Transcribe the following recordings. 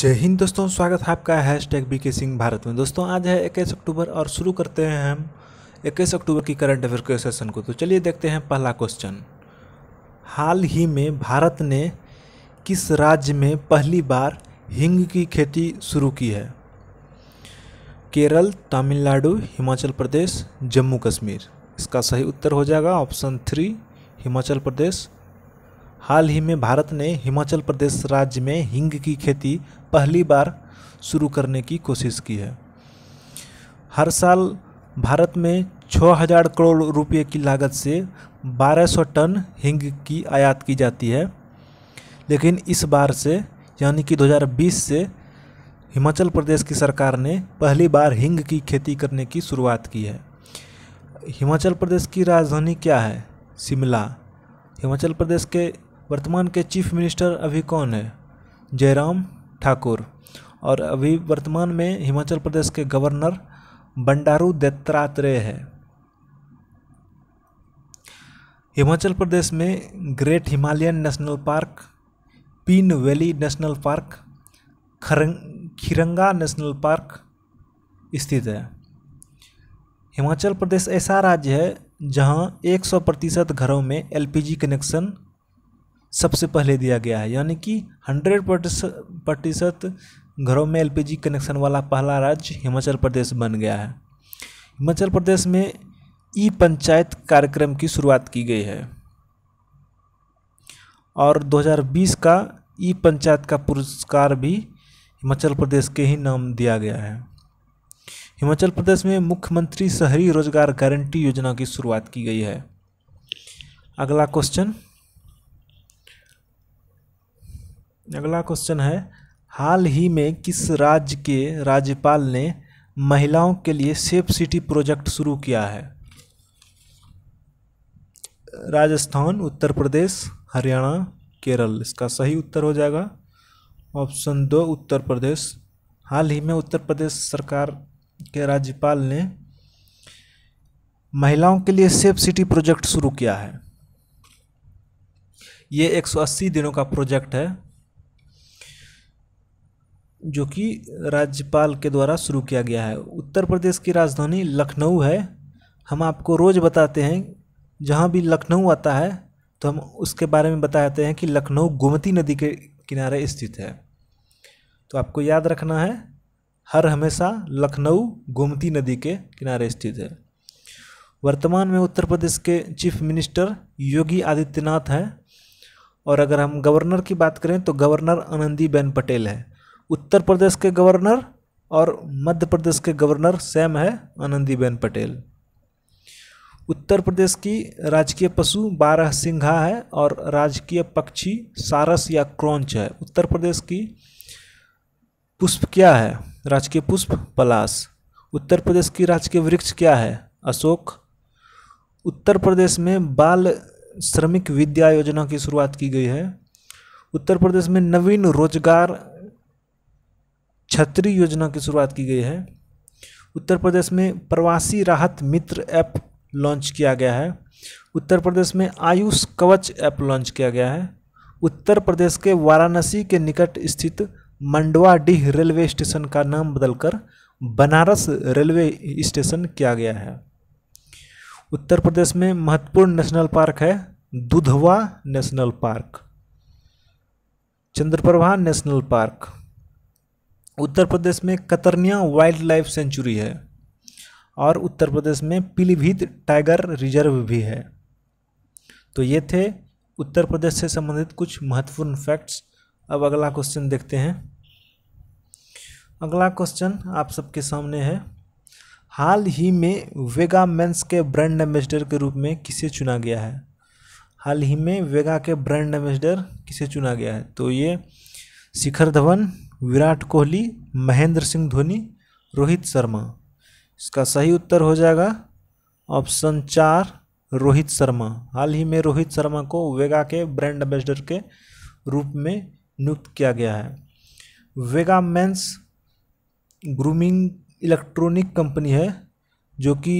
जय हिंद दोस्तों स्वागत है आपका हैश टैग बी के सिंह भारत में दोस्तों आज है इक्कीस अक्टूबर और शुरू करते हैं हम इक्कीस अक्टूबर की करंट अफेयर के सेशन को तो चलिए देखते हैं पहला क्वेश्चन हाल ही में भारत ने किस राज्य में पहली बार हिंग की खेती शुरू की है केरल तमिलनाडु हिमाचल प्रदेश जम्मू कश्मीर इसका सही उत्तर हो जाएगा ऑप्शन थ्री हिमाचल प्रदेश हाल ही में भारत ने हिमाचल प्रदेश राज्य में हींग की खेती पहली बार शुरू करने की कोशिश की है हर साल भारत में 6000 करोड़ रुपए की लागत से 1200 टन हिंग की आयात की जाती है लेकिन इस बार से यानी कि 2020 से हिमाचल प्रदेश की सरकार ने पहली बार हींग की खेती करने की शुरुआत की है हिमाचल प्रदेश की राजधानी क्या है शिमला हिमाचल प्रदेश के वर्तमान के चीफ मिनिस्टर अभी कौन है जयराम ठाकुर और अभी वर्तमान में हिमाचल प्रदेश के गवर्नर बंडारू दत्तात्रेय है हिमाचल प्रदेश में Great Himalayan National Park Pin Valley National Park खरंग खिरंगा नेशनल पार्क स्थित है हिमाचल प्रदेश ऐसा राज्य है जहां 100 प्रतिशत घरों में एलपीजी कनेक्शन सबसे पहले दिया गया है यानी कि हंड्रेड प्रतिशत घरों में एलपीजी कनेक्शन वाला पहला राज्य हिमाचल प्रदेश बन गया है हिमाचल प्रदेश में ई पंचायत कार्यक्रम की शुरुआत की गई है और 2020 का ई पंचायत का पुरस्कार भी हिमाचल प्रदेश के ही नाम दिया गया है हिमाचल प्रदेश में मुख्यमंत्री शहरी रोजगार गारंटी योजना की शुरुआत की गई है अगला क्वेश्चन अगला क्वेश्चन है हाल ही में किस राज्य के राज्यपाल ने महिलाओं के लिए सेफ सिटी प्रोजेक्ट शुरू किया है राजस्थान उत्तर प्रदेश हरियाणा केरल इसका सही उत्तर हो जाएगा ऑप्शन दो उत्तर प्रदेश हाल ही में उत्तर प्रदेश सरकार के राज्यपाल ने महिलाओं के लिए सेफ सिटी प्रोजेक्ट शुरू किया है ये 180 दिनों का प्रोजेक्ट है जो कि राज्यपाल के द्वारा शुरू किया गया है उत्तर प्रदेश की राजधानी लखनऊ है हम आपको रोज़ बताते हैं जहाँ भी लखनऊ आता है तो हम उसके बारे में बताते हैं कि लखनऊ गोमती नदी के किनारे स्थित है तो आपको याद रखना है हर हमेशा लखनऊ गोमती नदी के किनारे स्थित है वर्तमान में उत्तर प्रदेश के चीफ मिनिस्टर योगी आदित्यनाथ हैं और अगर हम गवर्नर की बात करें तो गवर्नर आनंदीबेन पटेल है उत्तर प्रदेश के गवर्नर और मध्य प्रदेश के गवर्नर सेम है आनंदीबेन पटेल उत्तर प्रदेश की राजकीय पशु बारह सिंघा है और राजकीय पक्षी सारस या क्रॉन्च है उत्तर प्रदेश की पुष्प क्या है राजकीय पुष्प पलाश उत्तर प्रदेश की राजकीय वृक्ष क्या है अशोक उत्तर प्रदेश में बाल श्रमिक विद्या योजना की शुरुआत की गई है उत्तर प्रदेश में नवीन रोजगार छतरी योजना की शुरुआत की गई है उत्तर प्रदेश में प्रवासी राहत मित्र ऐप लॉन्च किया गया है उत्तर प्रदेश में आयुष कवच ऐप लॉन्च किया गया है उत्तर प्रदेश के वाराणसी के निकट स्थित मंडवाडीह रेलवे स्टेशन का नाम बदलकर बनारस रेलवे स्टेशन किया गया है उत्तर प्रदेश में महत्वपूर्ण नेशनल पार्क है Dudhwa national park Chandraprabha national park Uttar Pradesh में कतरनिया वाइल्ड लाइफ सेंचुरी है और उत्तर प्रदेश में पीलीभीत टाइगर रिजर्व भी है तो ये थे उत्तर प्रदेश से संबंधित कुछ महत्वपूर्ण फैक्ट्स अब अगला क्वेश्चन देखते हैं अगला क्वेश्चन आप सबके सामने है हाल ही में वेगा मेंस के ब्रांड एम्बेसडर के रूप में किसे चुना गया है हाल ही में वेगा के ब्रांड एम्बेसडर किसे चुना गया है तो ये शिखर धवन विराट कोहली महेंद्र सिंह धोनी रोहित शर्मा इसका सही उत्तर हो जाएगा ऑप्शन चार रोहित शर्मा हाल ही में रोहित शर्मा को वेगा के ब्रांड एम्बेसडर के रूप में नियुक्त किया गया है Vega men's grooming electronic company है जो कि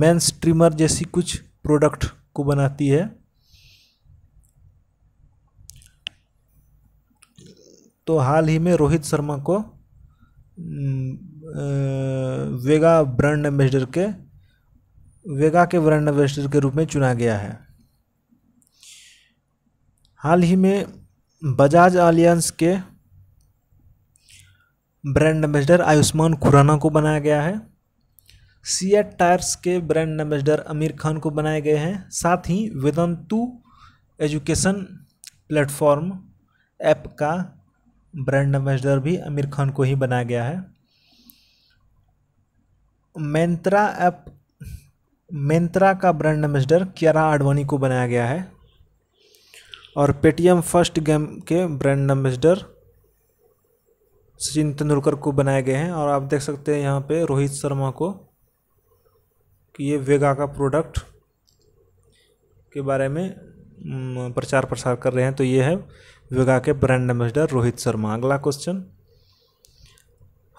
मेंस ट्रिमर जैसी कुछ प्रोडक्ट को बनाती है तो हाल ही में रोहित शर्मा को वेगा ब्रांड एम्बेसडर के वेगा के ब्रांड एम्बेसडर के रूप में चुना गया है हाल ही में बजाज आलियंस के ब्रांड एम्बेसडर आयुष्मान खुराना को बनाया गया है सीएट टायर्स के ब्रांड एम्बेसडर आमिर खान को बनाए गए हैं साथ ही वेदंतु एजुकेशन प्लेटफॉर्म ऐप का ब्रांड एम्बेसडर भी आमिर खान को ही बनाया गया है मेंत्रा ऐप मेंत्रा का ब्रांड एम्बेसडर कियारा आडवाणी को बनाया गया है और पेटीएम फर्स्ट गेम के ब्रांड एम्बेसडर सचिन तेंदुलकर को बनाए गए हैं और आप देख सकते हैं यहाँ पे रोहित शर्मा को कि ये वेगा का प्रोडक्ट के बारे में प्रचार प्रसार कर रहे हैं तो ये है विगा के ब्रांड एम्बेसडर रोहित शर्मा अगला क्वेश्चन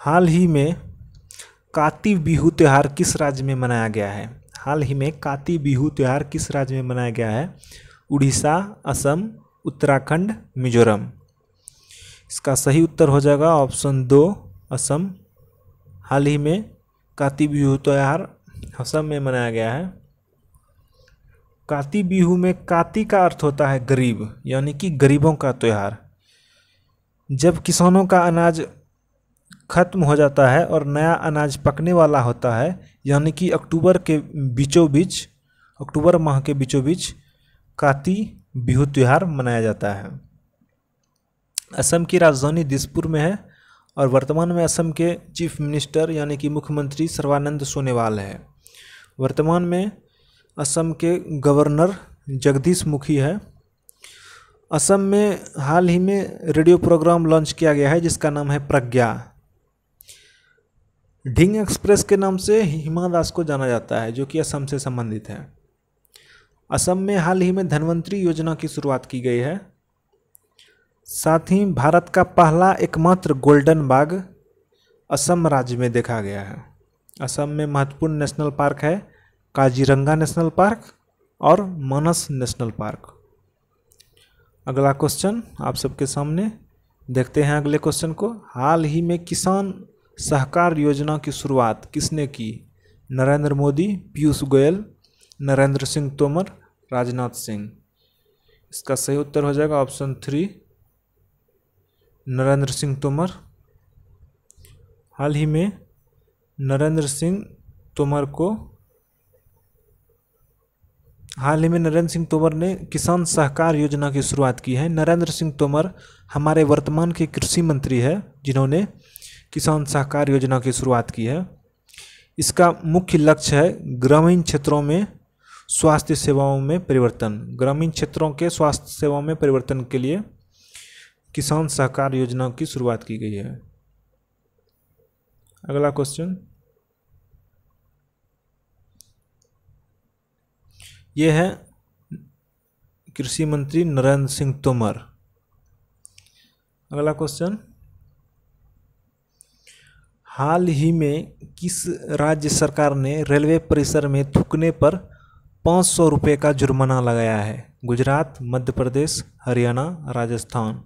हाल ही में काती बिहू त्यौहार किस राज्य में मनाया गया है हाल ही में काती बिहू त्यौहार किस राज्य में मनाया गया है उड़ीसा असम उत्तराखंड मिजोरम इसका सही उत्तर हो जाएगा ऑप्शन दो असम हाल ही में काती बिहू त्यौहार असम में मनाया गया है काती बिहू में काती का अर्थ होता है गरीब यानी कि गरीबों का त्यौहार जब किसानों का अनाज खत्म हो जाता है और नया अनाज पकने वाला होता है यानी कि अक्टूबर के बीचों बीच अक्टूबर माह के बीचों बीच काती बिहू त्यौहार मनाया जाता है असम की राजधानी दिसपुर में है और वर्तमान में असम के चीफ मिनिस्टर यानी कि मुख्यमंत्री सर्वानंद सोनेवाल है वर्तमान में असम के गवर्नर जगदीश मुखी है असम में हाल ही में रेडियो प्रोग्राम लॉन्च किया गया है जिसका नाम है प्रज्ञा ढिंग एक्सप्रेस के नाम से हिमा दास को जाना जाता है जो कि असम से संबंधित है असम में हाल ही में धनवंतरी योजना की शुरुआत की गई है साथ ही भारत का पहला एकमात्र गोल्डन बाग असम राज्य में देखा गया है असम में महत्वपूर्ण नेशनल पार्क है काजीरंगा नेशनल पार्क और मानस नेशनल पार्क अगला क्वेश्चन आप सबके सामने देखते हैं अगले क्वेश्चन को हाल ही में किसान सहकार योजना की शुरुआत किसने की नरेंद्र मोदी पीयूष गोयल नरेंद्र सिंह तोमर राजनाथ सिंह इसका सही उत्तर हो जाएगा ऑप्शन थ्री नरेंद्र सिंह तोमर हाल ही में नरेंद्र सिंह तोमर को हाल ही में नरेंद्र सिंह तोमर ने किसान सहकार योजना की शुरुआत की है नरेंद्र सिंह तोमर हमारे वर्तमान के कृषि मंत्री है जिन्होंने किसान सहकार योजना की शुरुआत की है इसका मुख्य लक्ष्य है ग्रामीण क्षेत्रों में स्वास्थ्य सेवाओं में परिवर्तन ग्रामीण क्षेत्रों के स्वास्थ्य सेवाओं में परिवर्तन के लिए किसान सहकार योजना की शुरुआत की गई है अगला क्वेश्चन ये है कृषि मंत्री नरेंद्र सिंह तोमर अगला क्वेश्चन हाल ही में किस राज्य सरकार ने रेलवे परिसर में थूकने पर पाँच सौ रुपये का जुर्माना लगाया है गुजरात मध्य प्रदेश हरियाणा राजस्थान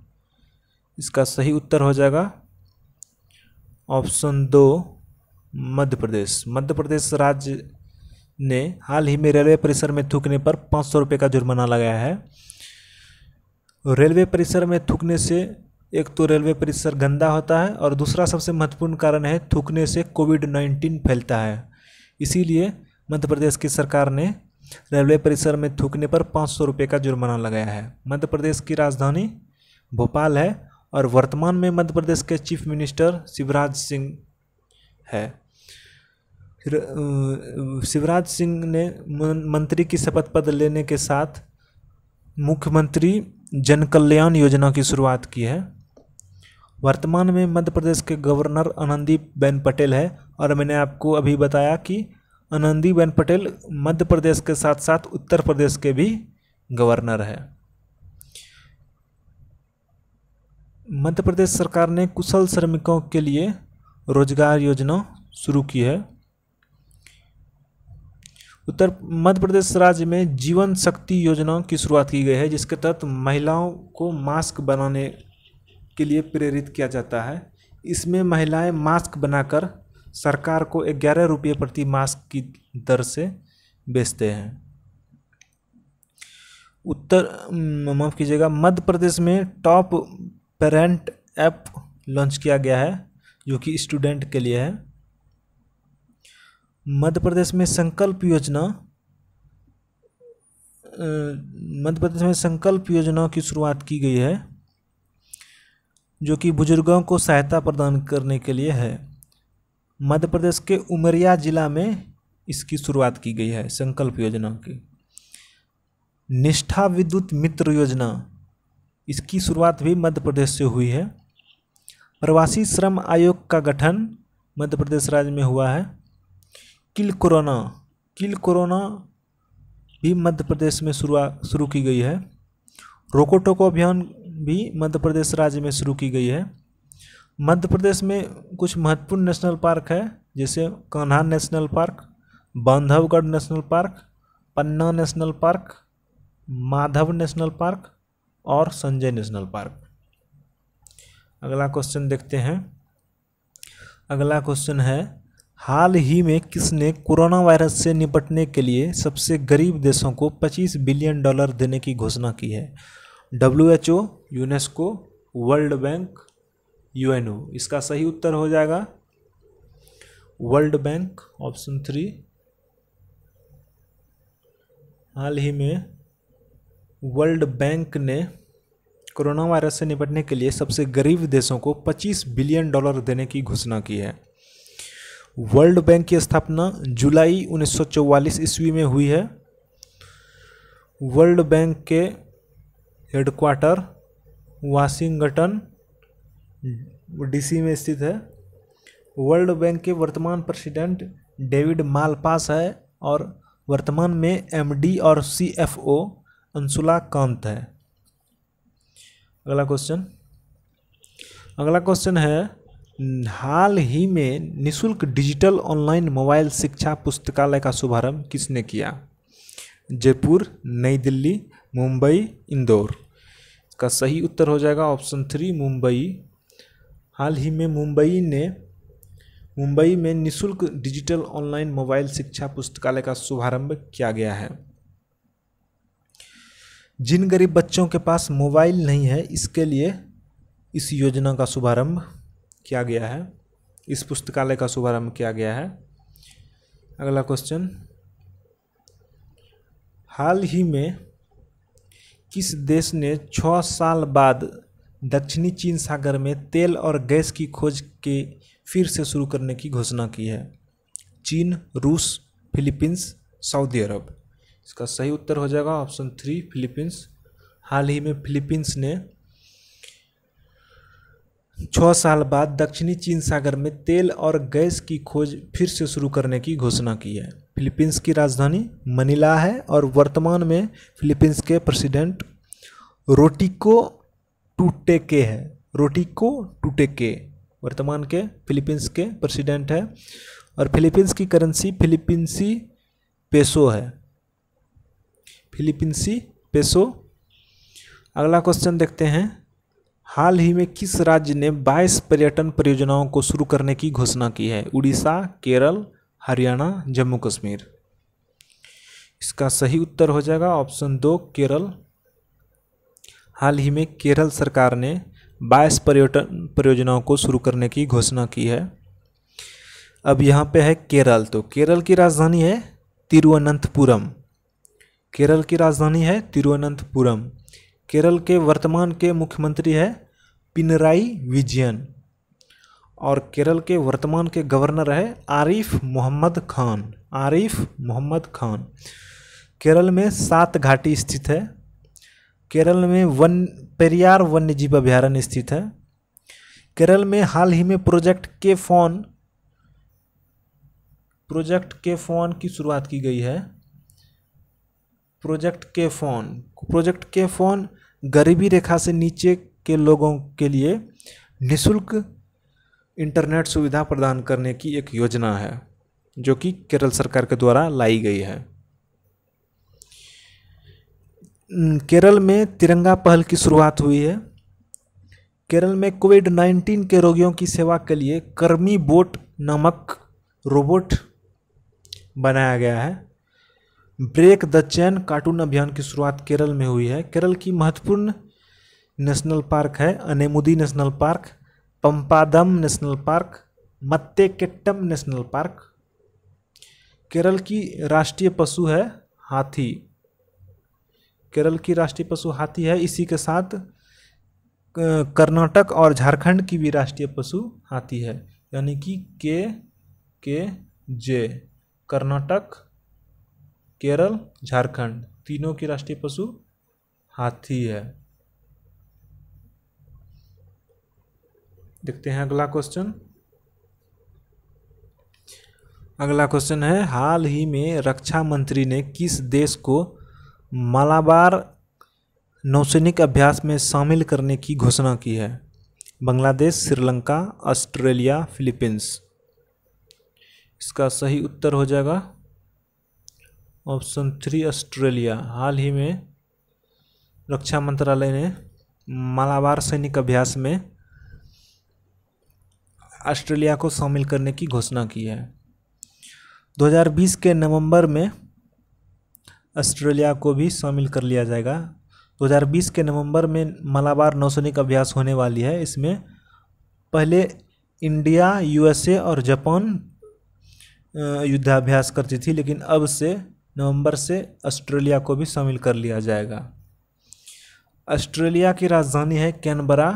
इसका सही उत्तर हो जाएगा ऑप्शन दो मध्य प्रदेश मध्य प्रदेश राज्य ने हाल ही में रेलवे परिसर में थूकने पर पाँच सौ रुपये का जुर्माना लगाया है रेलवे परिसर में थूकने से एक तो रेलवे परिसर गंदा होता है और दूसरा सबसे महत्वपूर्ण कारण है थूकने से कोविड नाइन्टीन फैलता है इसीलिए मध्य प्रदेश की सरकार ने रेलवे परिसर में थूकने पर पाँच सौ रुपये का जुर्माना लगाया है मध्य प्रदेश की राजधानी भोपाल है और वर्तमान में मध्य प्रदेश के चीफ मिनिस्टर शिवराज सिंह है फिर शिवराज सिंह ने मंत्री की शपथ पत्र लेने के साथ मुख्यमंत्री जन कल्याण योजना की शुरुआत की है वर्तमान में मध्य प्रदेश के गवर्नर आनंदी बेन पटेल है और मैंने आपको अभी बताया कि आनंदी बेन पटेल मध्य प्रदेश के साथ साथ उत्तर प्रदेश के भी गवर्नर है मध्य प्रदेश सरकार ने कुशल श्रमिकों के लिए रोजगार योजना शुरू की है उत्तर मध्य प्रदेश राज्य में जीवन शक्ति योजना की शुरुआत की गई है जिसके तहत महिलाओं को मास्क बनाने के लिए प्रेरित किया जाता है इसमें महिलाएं मास्क बनाकर सरकार को ग्यारह रुपये प्रति मास्क की दर से बेचते हैं उत्तर माफ़ कीजिएगा मध्य प्रदेश में टॉप पेरेंट ऐप लॉन्च किया गया है जो कि स्टूडेंट के लिए है मध्य प्रदेश में संकल्प योजना मध्य प्रदेश में संकल्प योजना की शुरुआत की गई है जो कि बुजुर्गों को सहायता प्रदान करने के लिए है मध्य प्रदेश के उमरिया जिला में इसकी शुरुआत की गई है संकल्प योजना की निष्ठा विद्युत मित्र योजना इसकी शुरुआत भी मध्य प्रदेश से हुई है प्रवासी श्रम आयोग का गठन मध्य प्रदेश राज्य में हुआ है किल कोरोना किल कोरोना भी मध्य प्रदेश में शुरुआत शुरू की गई है रोको टोको अभियान भी मध्य प्रदेश राज्य में शुरू की गई है मध्य प्रदेश में कुछ महत्वपूर्ण नेशनल पार्क है जैसे Kanha national park Bandhavgarh national park Panna national park Madhav national park और संजय नेशनल पार्क अगला क्वेश्चन देखते हैं अगला क्वेश्चन है हाल ही में किसने कोरोना वायरस से निपटने के लिए सबसे गरीब देशों को 25 बिलियन डॉलर देने की घोषणा की है W H O UNESCO World Bank UNO इसका सही उत्तर हो जाएगा वर्ल्ड बैंक ऑप्शन थ्री हाल ही में वर्ल्ड बैंक ने कोरोना वायरस से निपटने के लिए सबसे गरीब देशों को 25 बिलियन डॉलर देने की घोषणा की है वर्ल्ड बैंक की स्थापना जुलाई 1944 ईस्वी में हुई है वर्ल्ड बैंक के हेडक्वार्टर वाशिंगटन डीसी में स्थित है वर्ल्ड बैंक के वर्तमान प्रेसिडेंट डेविड मालपास है और वर्तमान में एमडी और सीएफओ अंशुला कांत है अगला क्वेश्चन अगला क्वेश्चन है हाल ही में निशुल्क डिजिटल ऑनलाइन मोबाइल शिक्षा पुस्तकालय का शुभारंभ किसने किया जयपुर नई दिल्ली मुंबई इंदौर का सही उत्तर हो जाएगा ऑप्शन थ्री मुंबई हाल ही में मुंबई ने मुंबई में निशुल्क डिजिटल ऑनलाइन मोबाइल शिक्षा पुस्तकालय का शुभारंभ किया गया है जिन गरीब बच्चों के पास मोबाइल नहीं है इसके लिए इस योजना का शुभारंभ किया गया है इस पुस्तकालय का शुभारंभ किया गया है अगला क्वेश्चन हाल ही में किस देश ने छः साल बाद दक्षिणी चीन सागर में तेल और गैस की खोज के फिर से शुरू करने की घोषणा की है चीन रूस फिलीपींस सऊदी अरब इसका सही उत्तर हो जाएगा ऑप्शन थ्री फिलीपींस हाल ही में फिलीपींस ने छः साल बाद दक्षिणी चीन सागर में तेल और गैस की खोज फिर से शुरू करने की घोषणा की है फिलीपींस की राजधानी मनीला है और वर्तमान में फिलीपींस के प्रेसिडेंट रोटिको टूटेके है रोटिको टूटेके वर्तमान के फिलीपींस के प्रेसिडेंट है और फिलीपींस की करेंसी फिलीपींसी पेसो है फिलीपींसी पेसो अगला क्वेश्चन देखते हैं हाल ही में किस राज्य ने 22 पर्यटन परियोजनाओं को शुरू करने की घोषणा की है उड़ीसा केरल हरियाणा जम्मू कश्मीर इसका सही उत्तर हो जाएगा ऑप्शन दो केरल हाल ही में केरल सरकार ने 22 पर्यटन परियोजनाओं को शुरू करने की घोषणा की है अब यहाँ पे है केरल तो केरल की राजधानी है तिरुवनंतपुरम केरल की राजधानी है तिरुवनंतपुरम केरल के वर्तमान के मुख्यमंत्री है पिनराई विजयन और केरल के वर्तमान के गवर्नर है आरिफ मोहम्मद खान आरिफ मोहम्मद खान केरल में सात घाटी स्थित है केरल में वन पेरियार वन्यजीव अभ्यारण्य स्थित है केरल में हाल ही में प्रोजेक्ट के फोन प्रोजेक्ट के फोन की शुरुआत की गई है प्रोजेक्ट के फोन प्रोजेक्ट के फोन गरीबी रेखा से नीचे के लोगों के लिए निशुल्क इंटरनेट सुविधा प्रदान करने की एक योजना है जो कि केरल सरकार के द्वारा लाई गई है केरल में तिरंगा पहल की शुरुआत हुई है केरल में कोविड नाइन्टीन के रोगियों की सेवा के लिए कर्मी बोट नामक रोबोट बनाया गया है ब्रेक द चैन कार्टून अभियान की शुरुआत केरल में हुई है केरल की महत्वपूर्ण नेशनल पार्क है Anamudi national park Pampadum national park Mathikettan national park Kerala की राष्ट्रीय पशु है हाथी केरल की राष्ट्रीय पशु हाथी है इसी के साथ कर्नाटक और झारखंड की भी राष्ट्रीय पशु हाथी है यानी कि के के जे कर्नाटक केरल झारखंड तीनों की राष्ट्रीय पशु हाथी है देखते हैं अगला क्वेश्चन अगला क्वेश्चन है हाल ही में रक्षा मंत्री ने किस देश को मालाबार नौसैनिक अभ्यास में शामिल करने की घोषणा की है बांग्लादेश श्रीलंका ऑस्ट्रेलिया फिलीपींस इसका सही उत्तर हो जाएगा ऑप्शन थ्री ऑस्ट्रेलिया हाल ही में रक्षा मंत्रालय ने मालाबार सैनिक अभ्यास में ऑस्ट्रेलिया को शामिल करने की घोषणा की है 2020 के नवंबर में ऑस्ट्रेलिया को भी शामिल कर लिया जाएगा 2020 के नवंबर में मलाबार नौसैनिक अभ्यास होने वाली है इसमें पहले इंडिया यूएसए और जापान युद्धाभ्यास करती थी लेकिन अब से नवंबर से ऑस्ट्रेलिया को भी शामिल कर लिया जाएगा ऑस्ट्रेलिया की राजधानी है कैनबरा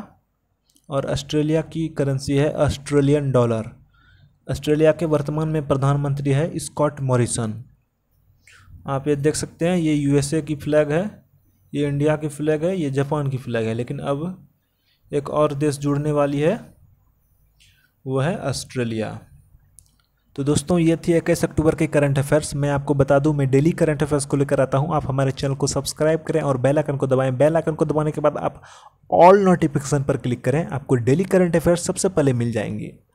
और ऑस्ट्रेलिया की करेंसी है ऑस्ट्रेलियन डॉलर ऑस्ट्रेलिया के वर्तमान में प्रधानमंत्री है स्कॉट मॉरिसन आप ये देख सकते हैं ये यूएसए की फ्लैग है ये इंडिया की फ्लैग है ये जापान की फ्लैग है लेकिन अब एक और देश जुड़ने वाली है वो है ऑस्ट्रेलिया तो दोस्तों ये थी इक्कीस अक्टूबर के करंट अफेयर्स मैं आपको बता दूं मैं डेली करंट अफेयर्स को लेकर आता हूं आप हमारे चैनल को सब्सक्राइब करें और बेल आइकन को दबाएं बेल आइकन को दबाने के बाद आप ऑल नोटिफिकेशन पर क्लिक करें आपको डेली करंट अफेयर्स सबसे पहले मिल जाएंगे